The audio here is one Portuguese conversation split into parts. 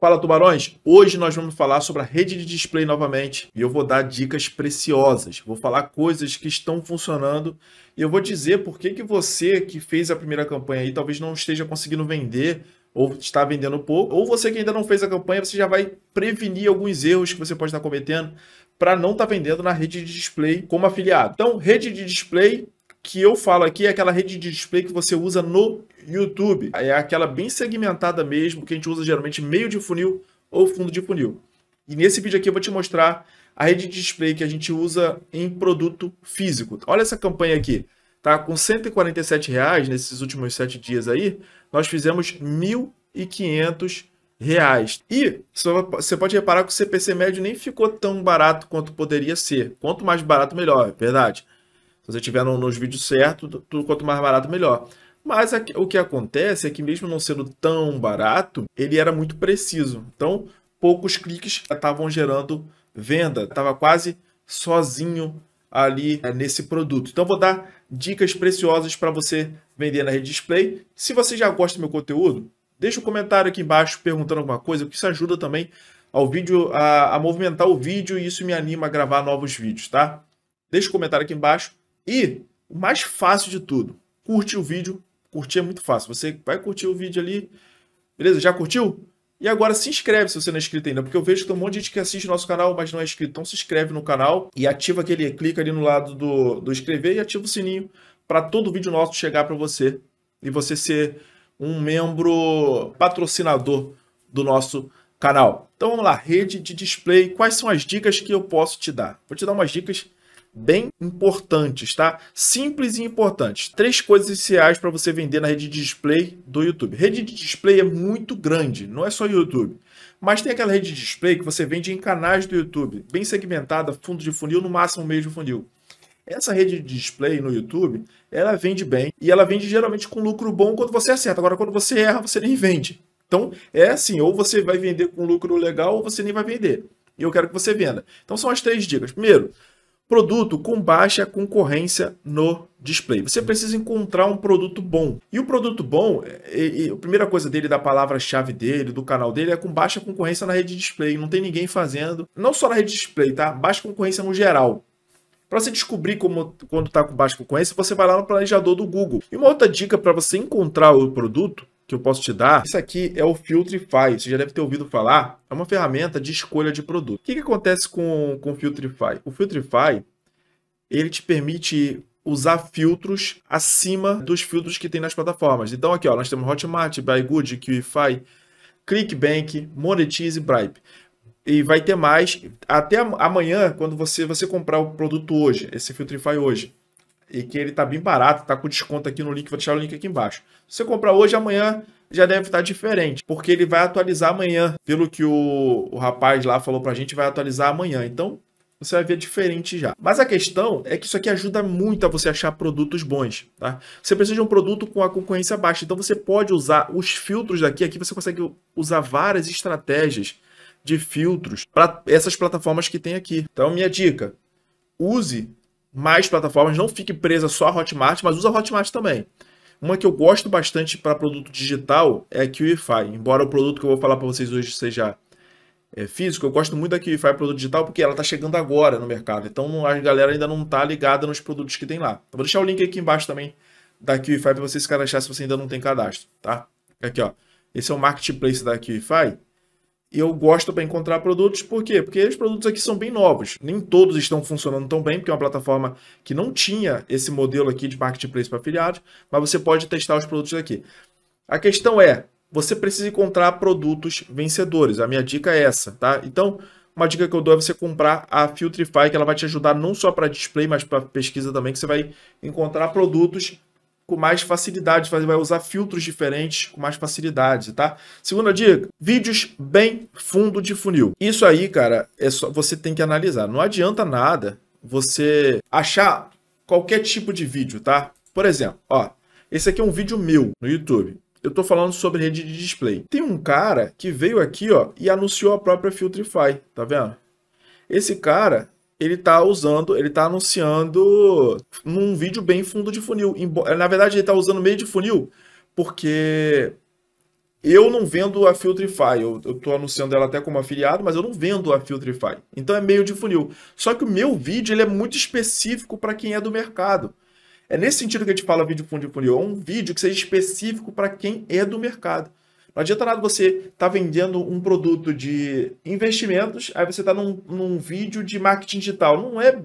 Fala tubarões, hoje nós vamos falar sobre a rede de display novamente e eu vou dar dicas preciosas, vou falar coisas que estão funcionando e eu vou dizer por que, que você que fez a primeira campanha aí talvez não esteja conseguindo vender ou está vendendo pouco, ou você que ainda não fez a campanha, você já vai prevenir alguns erros que você pode estar cometendo para não estar tá vendendo na rede de display como afiliado. Então, rede de display que eu falo aqui é aquela rede de display que você usa no YouTube. É aquela bem segmentada mesmo, que a gente usa geralmente meio de funil ou fundo de funil. E nesse vídeo aqui eu vou te mostrar a rede de display que a gente usa em produto físico. Olha essa campanha aqui. Tá com 147 reais nesses últimos sete dias aí, nós fizemos 1.500 reais. E você pode reparar que o CPC médio nem ficou tão barato quanto poderia ser. Quanto mais barato, melhor, é verdade. Se você tiver no, nos vídeos certo, tudo quanto mais barato, melhor. Mas o que acontece é que mesmo não sendo tão barato, ele era muito preciso. Então, poucos cliques estavam gerando venda. Estava quase sozinho ali é, nesse produto. Então, vou dar dicas preciosas para você vender na rede display. Se você já gosta do meu conteúdo, deixa um comentário aqui embaixo perguntando alguma coisa, porque isso ajuda também ao vídeo a, a movimentar o vídeo e isso me anima a gravar novos vídeos, tá? Deixa o um comentário aqui embaixo e o mais fácil de tudo, curte o vídeo. Curtir é muito fácil. Você vai curtir o vídeo ali. Beleza? Já curtiu? E agora se inscreve se você não é inscrito ainda, porque eu vejo que tem um monte de gente que assiste nosso canal, mas não é inscrito. Então se inscreve no canal e ativa aquele, clica ali no lado do, do inscrever e ativa o sininho para todo vídeo nosso chegar para você e você ser um membro patrocinador do nosso canal. Então vamos lá, rede de display, quais são as dicas que eu posso te dar? Vou te dar umas dicas bem importantes, tá? Simples e importantes. Três coisas essenciais para você vender na rede de display do YouTube. Rede de display é muito grande, não é só YouTube. Mas tem aquela rede de display que você vende em canais do YouTube, bem segmentada, fundo de funil, no máximo meio de funil. Essa rede de display no YouTube, ela vende bem e ela vende geralmente com lucro bom quando você acerta. Agora, quando você erra, você nem vende. Então, é assim, ou você vai vender com lucro legal ou você nem vai vender. E eu quero que você venda. Então, são as três dicas. Primeiro, produto com baixa concorrência no display. Você precisa encontrar um produto bom. E o produto bom, e, e, a primeira coisa dele, da palavra-chave dele, do canal dele, é com baixa concorrência na rede display. Não tem ninguém fazendo. Não só na rede display, tá? Baixa concorrência no geral. Para você descobrir como, quando está com baixa concorrência, você vai lá no planejador do Google. E uma outra dica para você encontrar o produto que eu posso te dar, isso aqui é o Filtrify. Você já deve ter ouvido falar. É uma ferramenta de escolha de produto. O que, que acontece com, com o Filtrify? O Filtrify, ele te permite usar filtros acima dos filtros que tem nas plataformas. Então aqui, ó, nós temos Hotmart, Buygood, QIFI, ClickBank, Monetize e Bripe. E vai ter mais até amanhã, quando você, você comprar o produto hoje, esse Filtrify hoje e que ele tá bem barato, tá com desconto aqui no link, vou deixar o link aqui embaixo. Se você comprar hoje, amanhã já deve estar diferente, porque ele vai atualizar amanhã, pelo que o, o rapaz lá falou pra gente, vai atualizar amanhã. Então, você vai ver diferente já. Mas a questão é que isso aqui ajuda muito a você achar produtos bons, tá? Você precisa de um produto com a concorrência baixa, então você pode usar os filtros daqui, aqui você consegue usar várias estratégias de filtros para essas plataformas que tem aqui. Então, minha dica, use mais plataformas, não fique presa só a Hotmart, mas usa a Hotmart também. Uma que eu gosto bastante para produto digital é a QIFI. Embora o produto que eu vou falar para vocês hoje seja é, físico, eu gosto muito da QIFI produto digital porque ela está chegando agora no mercado. Então a galera ainda não está ligada nos produtos que tem lá. Eu vou deixar o link aqui embaixo também da QIFI para vocês cadastrar se você ainda não tem cadastro, tá? Aqui, ó. Esse é o marketplace da QIFI eu gosto para encontrar produtos, por quê? Porque os produtos aqui são bem novos. Nem todos estão funcionando tão bem, porque é uma plataforma que não tinha esse modelo aqui de marketplace para afiliados, mas você pode testar os produtos aqui. A questão é, você precisa encontrar produtos vencedores. A minha dica é essa, tá? Então, uma dica que eu dou é você comprar a Filtrify, que ela vai te ajudar não só para display, mas para pesquisa também, que você vai encontrar produtos com mais facilidade, vai usar filtros diferentes com mais facilidade, tá? Segunda dica, vídeos bem fundo de funil. Isso aí, cara, é só você tem que analisar. Não adianta nada você achar qualquer tipo de vídeo, tá? Por exemplo, ó, esse aqui é um vídeo meu no YouTube. Eu tô falando sobre rede de display. Tem um cara que veio aqui, ó, e anunciou a própria Filtrify, tá vendo? Esse cara ele tá usando, ele tá anunciando num vídeo bem fundo de funil. Eh, na verdade, ele tá usando meio de funil, porque eu não vendo a Filtrify. Eu, eu tô anunciando ela até como afiliado, mas eu não vendo a Filtrify. Então é meio de funil. Só que o meu vídeo ele é muito específico para quem é do mercado. É nesse sentido que a gente fala vídeo fundo de funil. É um vídeo que seja específico para quem é do mercado. Não adianta nada você estar tá vendendo um produto de investimentos, aí você está num, num vídeo de marketing digital. Não é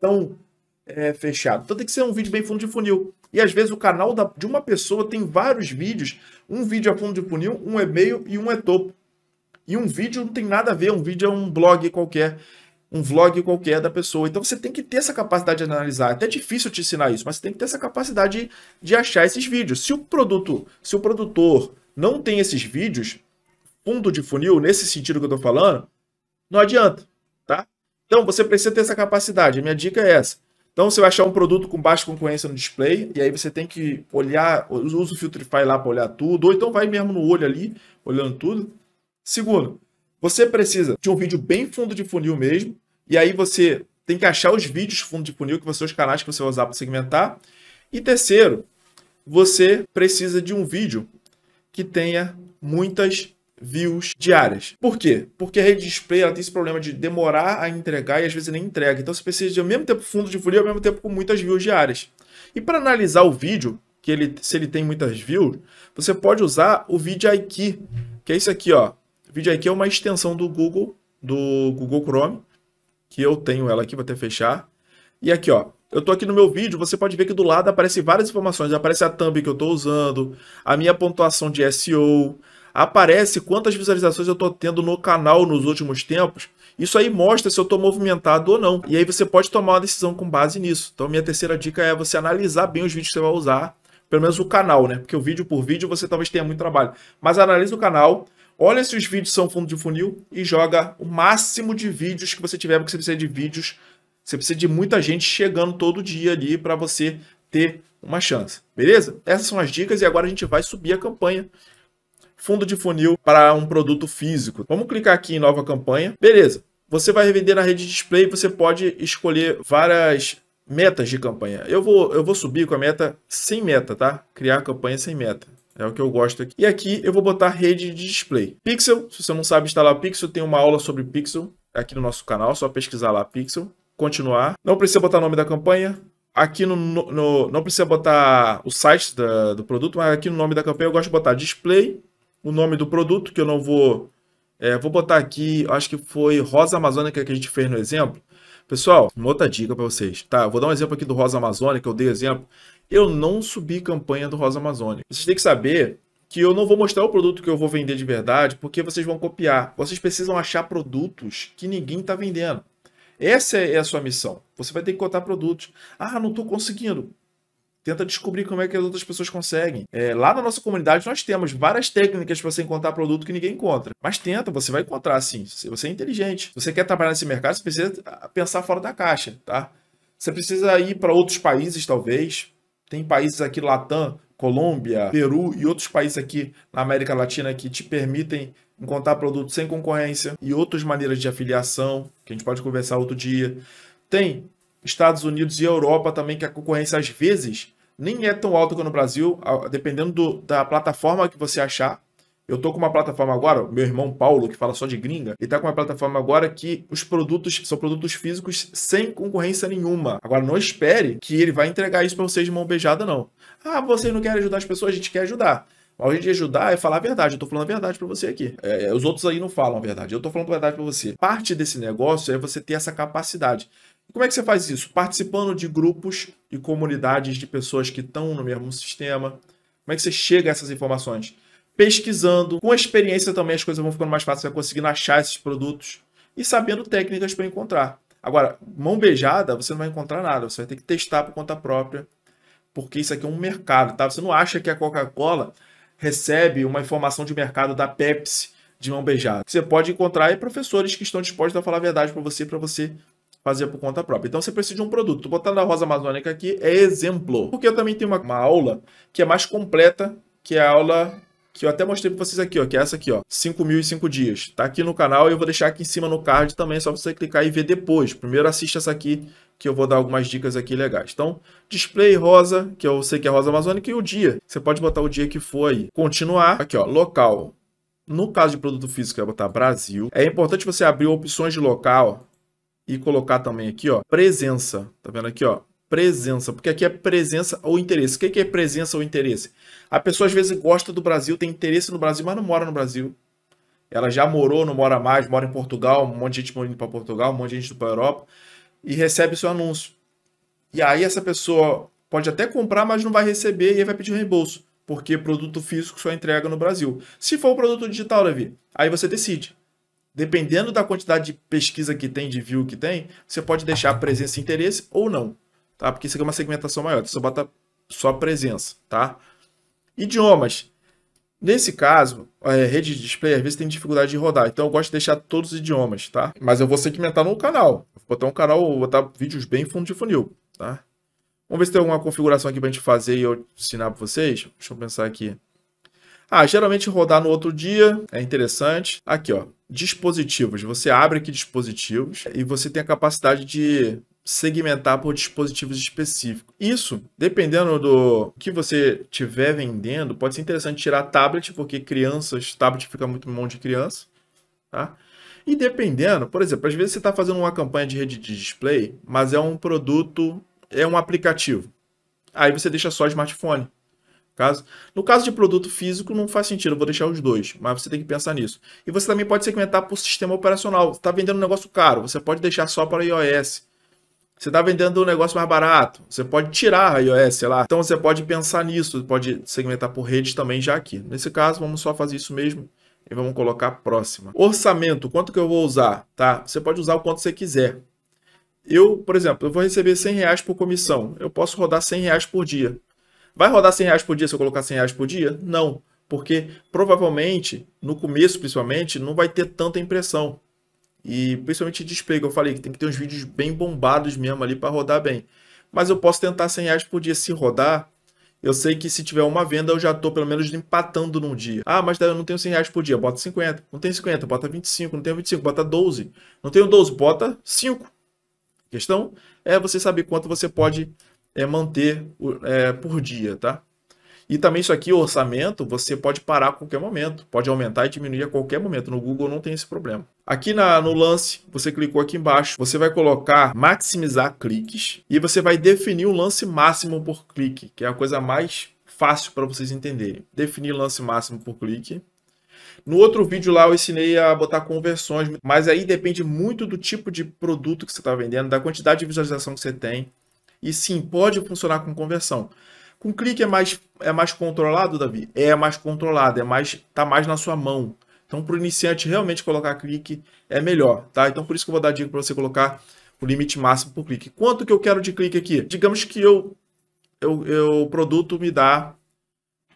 tão é, fechado. Então tem que ser um vídeo bem fundo de funil. E às vezes o canal da, de uma pessoa tem vários vídeos. Um vídeo é fundo de funil, um é meio e um é topo. E um vídeo não tem nada a ver, um vídeo é um blog qualquer, um vlog qualquer da pessoa. Então você tem que ter essa capacidade de analisar. É até difícil te ensinar isso, mas você tem que ter essa capacidade de, de achar esses vídeos. Se o produto, se o produtor não tem esses vídeos, fundo de funil, nesse sentido que eu estou falando, não adianta, tá? Então, você precisa ter essa capacidade. A minha dica é essa. Então, você vai achar um produto com baixa concorrência no display, e aí você tem que olhar, usa o Filtrify lá para olhar tudo, ou então vai mesmo no olho ali, olhando tudo. Segundo, você precisa de um vídeo bem fundo de funil mesmo, e aí você tem que achar os vídeos fundo de funil, que vão ser os canais que você vai usar para segmentar. E terceiro, você precisa de um vídeo que tenha muitas views diárias. Por quê? Porque a rede display ela tem esse problema de demorar a entregar e às vezes nem entrega. Então você precisa de ao mesmo tempo fundo de funil ao mesmo tempo com muitas views diárias. E para analisar o vídeo, que ele, se ele tem muitas views, você pode usar o IQ, que é isso aqui, ó. IQ é uma extensão do Google, do Google Chrome, que eu tenho ela aqui, vou até fechar. E aqui, ó, eu estou aqui no meu vídeo, você pode ver que do lado aparece várias informações. Aparece a thumb que eu estou usando, a minha pontuação de SEO, aparece quantas visualizações eu estou tendo no canal nos últimos tempos. Isso aí mostra se eu estou movimentado ou não. E aí você pode tomar uma decisão com base nisso. Então minha terceira dica é você analisar bem os vídeos que você vai usar, pelo menos o canal, né? Porque o vídeo por vídeo você talvez tenha muito trabalho. Mas analise o canal, olha se os vídeos são fundo de funil e joga o máximo de vídeos que você tiver, porque você precisa de vídeos você precisa de muita gente chegando todo dia ali para você ter uma chance, beleza? Essas são as dicas e agora a gente vai subir a campanha. Fundo de funil para um produto físico. Vamos clicar aqui em nova campanha. Beleza. Você vai revender na rede display, você pode escolher várias metas de campanha. Eu vou, eu vou subir com a meta sem meta, tá? Criar a campanha sem meta. É o que eu gosto aqui. E aqui eu vou botar rede de display. Pixel, se você não sabe instalar Pixel, tem uma aula sobre Pixel aqui no nosso canal, só pesquisar lá Pixel continuar. Não precisa botar o nome da campanha. Aqui no, no não precisa botar o site da, do produto, mas aqui no nome da campanha eu gosto de botar display, o nome do produto, que eu não vou... É, vou botar aqui, acho que foi Rosa Amazônica que a gente fez no exemplo. Pessoal, uma outra dica para vocês, tá? Vou dar um exemplo aqui do Rosa Amazônica, eu dei exemplo. Eu não subi campanha do Rosa Amazônica. Vocês têm que saber que eu não vou mostrar o produto que eu vou vender de verdade, porque vocês vão copiar. Vocês precisam achar produtos que ninguém está vendendo. Essa é, é a sua missão. Você vai ter que cotar produtos. Ah, não estou conseguindo. Tenta descobrir como é que as outras pessoas conseguem. É, lá na nossa comunidade nós temos várias técnicas para você encontrar produto que ninguém encontra. Mas tenta, você vai encontrar sim. Você é inteligente. Se você quer trabalhar nesse mercado, você precisa ah, pensar fora da caixa, tá? Você precisa ir para outros países, talvez. Tem países aqui, Latam, Colômbia, Peru e outros países aqui na América Latina que te permitem encontrar produtos sem concorrência e outras maneiras de afiliação, que a gente pode conversar outro dia. Tem Estados Unidos e Europa também que a concorrência às vezes nem é tão alta quanto no Brasil, dependendo do, da plataforma que você achar. Eu tô com uma plataforma agora, meu irmão Paulo, que fala só de gringa, ele tá com uma plataforma agora que os produtos são produtos físicos sem concorrência nenhuma. Agora não espere que ele vai entregar isso para vocês de mão beijada não. Ah, você não quer ajudar as pessoas, a gente quer ajudar. a gente ajudar é falar a verdade. Eu tô falando a verdade para você aqui. É, é, os outros aí não falam a verdade. Eu tô falando a verdade para você. Parte desse negócio é você ter essa capacidade. Como é que você faz isso? Participando de grupos e comunidades de pessoas que estão no mesmo sistema. Como é que você chega a essas informações? Pesquisando. Com a experiência também as coisas vão ficando mais fáceis, você vai conseguindo achar esses produtos e sabendo técnicas para encontrar. Agora, mão beijada, você não vai encontrar nada, você vai ter que testar por conta própria porque isso aqui é um mercado, tá? Você não acha que a Coca-Cola recebe uma informação de mercado da Pepsi de mão beijada. Você pode encontrar aí professores que estão dispostos a falar a verdade para você, para você fazer por conta própria. Então você precisa de um produto. Botando a rosa amazônica aqui é exemplo. Porque eu também tenho uma, uma aula que é mais completa, que é a aula que eu até mostrei para vocês aqui, ó, que é essa aqui, ó, 5.005 dias. Tá aqui no canal e eu vou deixar aqui em cima no card também, é só você clicar e ver depois. Primeiro assista essa aqui, que eu vou dar algumas dicas aqui legais. Então, display rosa, que eu sei que é rosa amazônica, e o dia. Você pode botar o dia que for aí. Continuar, aqui ó, local. No caso de produto físico, eu vou botar Brasil. É importante você abrir opções de local e colocar também aqui, ó, presença. Tá vendo aqui, ó, presença, porque aqui é presença ou interesse. O é que é presença ou interesse? A pessoa às vezes gosta do Brasil, tem interesse no Brasil, mas não mora no Brasil. Ela já morou, não mora mais, mora em Portugal, um monte de gente indo para Portugal, um monte de gente para a Europa, e recebe seu anúncio. E aí essa pessoa pode até comprar, mas não vai receber e aí vai pedir um reembolso, porque produto físico só entrega no Brasil. Se for o produto digital, Davi, aí você decide dependendo da quantidade de pesquisa que tem, de view que tem, você pode deixar presença e interesse ou não tá? Porque isso aqui é uma segmentação maior, então você bota só presença, tá? Idiomas. Nesse caso, a é, rede de display às vezes tem dificuldade de rodar, então eu gosto de deixar todos os idiomas, tá? Mas eu vou segmentar no canal. Vou botar um canal, vou botar vídeos bem fundo de funil, tá? Vamos ver se tem alguma configuração aqui pra gente fazer e eu ensinar pra vocês. Deixa eu pensar aqui. Ah, geralmente rodar no outro dia é interessante. Aqui, ó, dispositivos. Você abre aqui dispositivos e você tem a capacidade de segmentar por dispositivos específicos. Isso, dependendo do que você tiver vendendo, pode ser interessante tirar tablet, porque crianças, tablet fica muito mão de criança, tá? E dependendo, por exemplo, às vezes você está fazendo uma campanha de rede de display, mas é um produto, é um aplicativo. Aí você deixa só smartphone. Caso, no caso de produto físico, não faz sentido, eu vou deixar os dois, mas você tem que pensar nisso. E você também pode segmentar por sistema operacional. Você está vendendo um negócio caro, você pode deixar só para iOS você está vendendo um negócio mais barato. Você pode tirar a iOS, sei lá. Então você pode pensar nisso, pode segmentar por rede também já aqui. Nesse caso, vamos só fazer isso mesmo e vamos colocar próxima. Orçamento, quanto que eu vou usar, tá? Você pode usar o quanto você quiser. Eu, por exemplo, eu vou receber 100 reais por comissão. Eu posso rodar 100 reais por dia. Vai rodar 100 reais por dia se eu colocar 100 reais por dia? Não, porque provavelmente, no começo principalmente, não vai ter tanta impressão. E principalmente display, que eu falei que tem que ter uns vídeos bem bombados mesmo ali para rodar bem. Mas eu posso tentar 100 reais por dia se rodar. Eu sei que se tiver uma venda, eu já estou pelo menos empatando num dia. Ah, mas eu não tenho 100 reais por dia, bota 50. Não tem 50, bota 25. Não tenho 25, bota 12. Não tenho 12, bota 5. A questão é você saber quanto você pode é, manter é, por dia, tá? E também isso aqui, o orçamento, você pode parar a qualquer momento. Pode aumentar e diminuir a qualquer momento. No Google não tem esse problema. Aqui na, no lance, você clicou aqui embaixo, você vai colocar maximizar cliques e você vai definir o lance máximo por clique, que é a coisa mais fácil para vocês entenderem. Definir lance máximo por clique. No outro vídeo lá eu ensinei a botar conversões, mas aí depende muito do tipo de produto que você está vendendo, da quantidade de visualização que você tem. E sim, pode funcionar com conversão. Com clique é mais, é mais controlado, Davi? É mais controlado, é mais tá mais na sua mão. Então, para o iniciante realmente colocar clique é melhor, tá? Então, por isso que eu vou dar dica para você colocar o limite máximo por clique. Quanto que eu quero de clique aqui? Digamos que eu, eu, eu produto me dá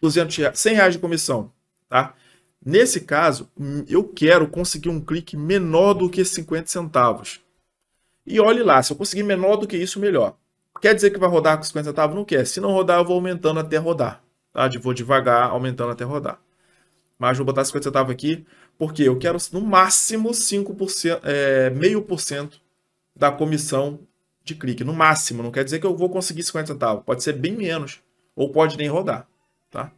200 reais, 100 reais de comissão, tá? Nesse caso, hum, eu quero conseguir um clique menor do que 50 centavos. E olhe lá, se eu conseguir menor do que isso, melhor. Quer dizer que vai rodar com 50 centavos? Não quer. Se não rodar, eu vou aumentando até rodar. Tá? Vou devagar, aumentando até rodar mas vou botar 50 centavos aqui, porque eu quero no máximo 5%, é, meio por cento da comissão de clique, no máximo, não quer dizer que eu vou conseguir 50 centavos, pode ser bem menos, ou pode nem rodar, tá?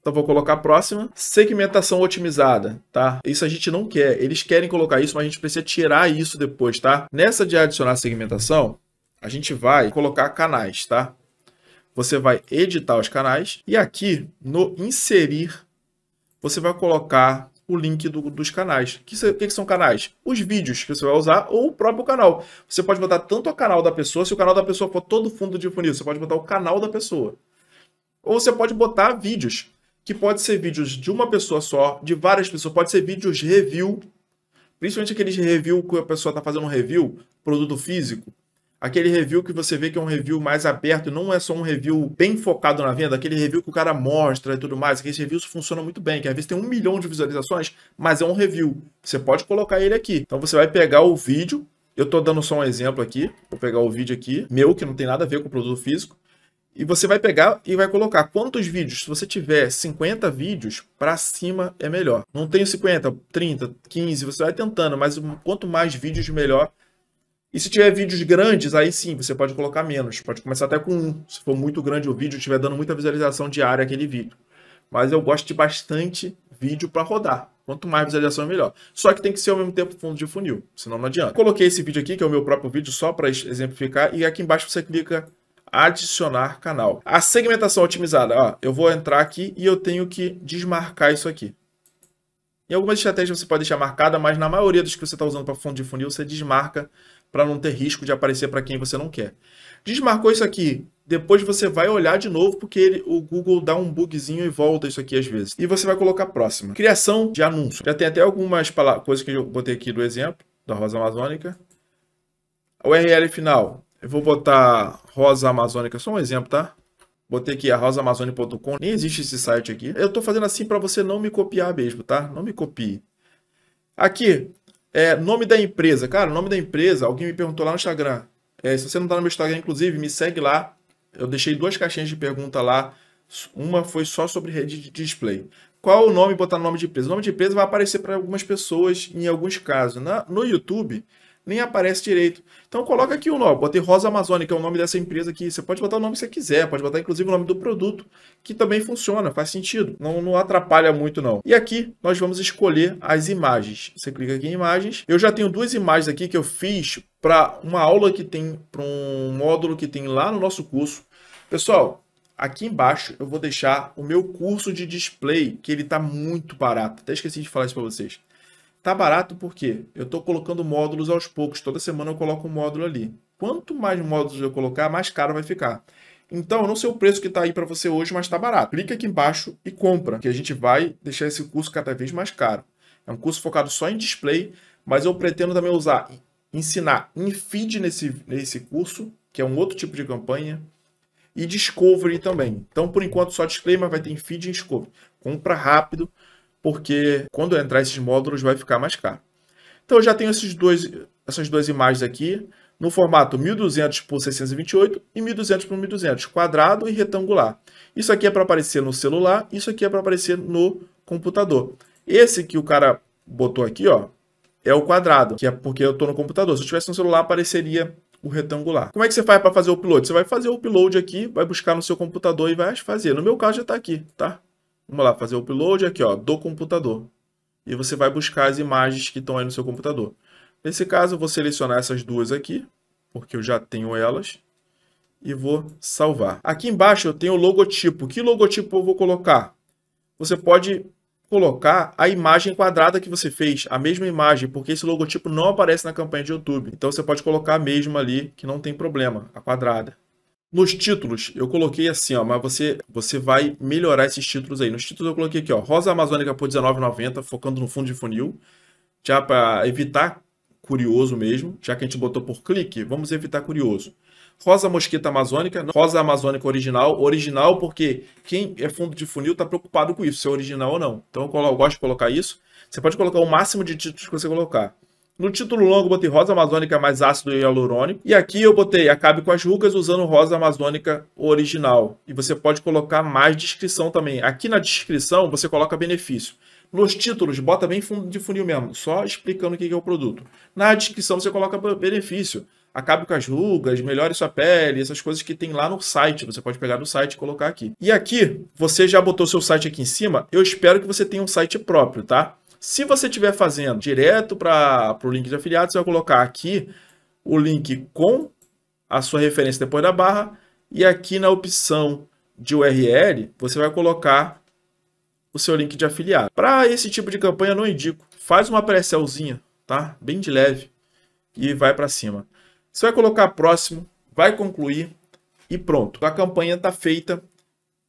Então vou colocar a próxima, segmentação otimizada, tá? Isso a gente não quer, eles querem colocar isso, mas a gente precisa tirar isso depois, tá? Nessa de adicionar segmentação, a gente vai colocar canais, tá? Você vai editar os canais e aqui no inserir você vai colocar o link do, dos canais. O que, que, são canais? Os vídeos que você vai usar ou o próprio canal. Você pode botar tanto o canal da pessoa, se o canal da pessoa for todo fundo de funil, você pode botar o canal da pessoa. Ou você pode botar vídeos, que pode ser vídeos de uma pessoa só, de várias pessoas, pode ser vídeos review, principalmente aqueles review que a pessoa está fazendo um review, produto físico, Aquele review que você vê que é um review mais aberto, não é só um review bem focado na venda, aquele review que o cara mostra e tudo mais. Aqueles reviews funcionam muito bem, que às vezes tem um milhão de visualizações, mas é um review. Você pode colocar ele aqui. Então você vai pegar o vídeo, eu estou dando só um exemplo aqui, vou pegar o vídeo aqui, meu, que não tem nada a ver com o produto físico, e você vai pegar e vai colocar quantos vídeos. Se você tiver 50 vídeos, para cima é melhor. Não tenho 50, 30, 15, você vai tentando, mas quanto mais vídeos, melhor e se tiver vídeos grandes, aí sim, você pode colocar menos. Pode começar até com um, se for muito grande o vídeo, estiver dando muita visualização diária aquele vídeo. Mas eu gosto de bastante vídeo para rodar. Quanto mais visualização, melhor. Só que tem que ser ao mesmo tempo fundo de funil, senão não adianta. Coloquei esse vídeo aqui, que é o meu próprio vídeo, só para exemplificar. E aqui embaixo você clica adicionar canal. A segmentação otimizada, ó, eu vou entrar aqui e eu tenho que desmarcar isso aqui. Em algumas estratégias você pode deixar marcada, mas na maioria dos que você está usando para fundo de funil, você desmarca para não ter risco de aparecer para quem você não quer. Desmarcou isso aqui. Depois você vai olhar de novo, porque ele, o Google dá um bugzinho e volta isso aqui às vezes. E você vai colocar próxima. Criação de anúncio. Já tem até algumas coisas que eu botei aqui do exemplo, da Rosa Amazônica. A URL final. Eu vou botar Rosa Amazônica, só um exemplo, tá? Botei aqui a rosaamazônica.com. Nem existe esse site aqui. Eu estou fazendo assim para você não me copiar mesmo, tá? Não me copie. Aqui, é, nome da empresa. Cara, nome da empresa, alguém me perguntou lá no Instagram. É, se você não tá no meu Instagram, inclusive, me segue lá. Eu deixei duas caixinhas de pergunta lá. Uma foi só sobre rede de display. Qual o nome botar no nome de empresa? O nome de empresa vai aparecer para algumas pessoas em alguns casos. Na, né? no YouTube, nem aparece direito. Então coloca aqui o nome, botei Rosa Amazônica, é o nome dessa empresa aqui. Você pode botar o nome que você quiser, pode botar inclusive o nome do produto, que também funciona, faz sentido, não, não atrapalha muito não. E aqui nós vamos escolher as imagens. Você clica aqui em imagens. Eu já tenho duas imagens aqui que eu fiz para uma aula que tem, para um módulo que tem lá no nosso curso. Pessoal, Aqui embaixo eu vou deixar o meu curso de display, que ele está muito barato. Até esqueci de falar isso para vocês. Tá barato porque eu estou colocando módulos aos poucos. Toda semana eu coloco um módulo ali. Quanto mais módulos eu colocar, mais caro vai ficar. Então, eu não sei o preço que está aí para você hoje, mas está barato. Clica aqui embaixo e compra, que a gente vai deixar esse curso cada vez mais caro. É um curso focado só em display, mas eu pretendo também usar, ensinar em feed nesse, nesse curso, que é um outro tipo de campanha, e discovery também. Então, por enquanto, só display, mas vai ter em feed e discovery. Compra rápido, porque quando entrar esses módulos vai ficar mais caro. Então eu já tenho esses dois, essas duas imagens aqui no formato 1200 por 628 e 1200 por 1200, quadrado e retangular. Isso aqui é para aparecer no celular, isso aqui é para aparecer no computador. Esse que o cara botou aqui, ó, é o quadrado, que é porque eu estou no computador. Se eu tivesse no celular, apareceria o retangular. Como é que você faz para fazer o upload? Você vai fazer o upload aqui, vai buscar no seu computador e vai fazer. No meu caso já está aqui, tá? Vamos lá, fazer o upload aqui, ó, do computador. E você vai buscar as imagens que estão aí no seu computador. Nesse caso, eu vou selecionar essas duas aqui, porque eu já tenho elas, e vou salvar. Aqui embaixo eu tenho o logotipo. Que logotipo eu vou colocar? Você pode colocar a imagem quadrada que você fez, a mesma imagem, porque esse logotipo não aparece na campanha de YouTube. Então você pode colocar a mesma ali, que não tem problema, a quadrada. Nos títulos, eu coloquei assim, ó, mas você, você vai melhorar esses títulos aí. Nos títulos eu coloquei aqui, ó, Rosa Amazônica por R$19,90, focando no fundo de funil, já para evitar curioso mesmo, já que a gente botou por clique, vamos evitar curioso. Rosa Mosquita Amazônica, Rosa Amazônica original, original porque quem é fundo de funil está preocupado com isso, se é original ou não. Então eu gosto de colocar isso. Você pode colocar o máximo de títulos que você colocar. No título longo, botei rosa amazônica mais ácido hialurônico. E aqui eu botei acabe com as rugas usando rosa amazônica original. E você pode colocar mais descrição também. Aqui na descrição, você coloca benefício. Nos títulos, bota bem fundo de funil mesmo, só explicando o que é o produto. Na descrição, você coloca benefício. Acabe com as rugas, melhore sua pele, essas coisas que tem lá no site. Você pode pegar no site e colocar aqui. E aqui, você já botou seu site aqui em cima. Eu espero que você tenha um site próprio, tá? Se você estiver fazendo direto para o link de afiliado, você vai colocar aqui o link com a sua referência depois da barra e aqui na opção de URL, você vai colocar o seu link de afiliado. Para esse tipo de campanha, não indico. Faz uma pré tá? Bem de leve e vai para cima. Você vai colocar próximo, vai concluir e pronto. A campanha está feita,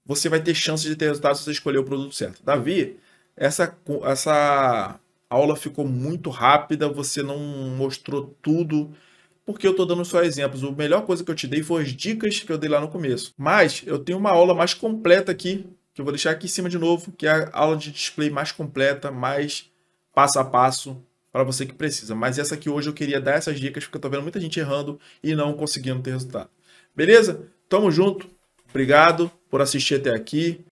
você vai ter chance de ter resultado se você escolher o produto certo. Davi, essa, essa aula ficou muito rápida, você não mostrou tudo, porque eu estou dando só exemplos. A melhor coisa que eu te dei foi as dicas que eu dei lá no começo. Mas eu tenho uma aula mais completa aqui, que eu vou deixar aqui em cima de novo, que é a aula de display mais completa, mais passo a passo para você que precisa. Mas essa aqui hoje eu queria dar essas dicas, porque eu estou vendo muita gente errando e não conseguindo ter resultado. Beleza? Tamo junto. Obrigado por assistir até aqui.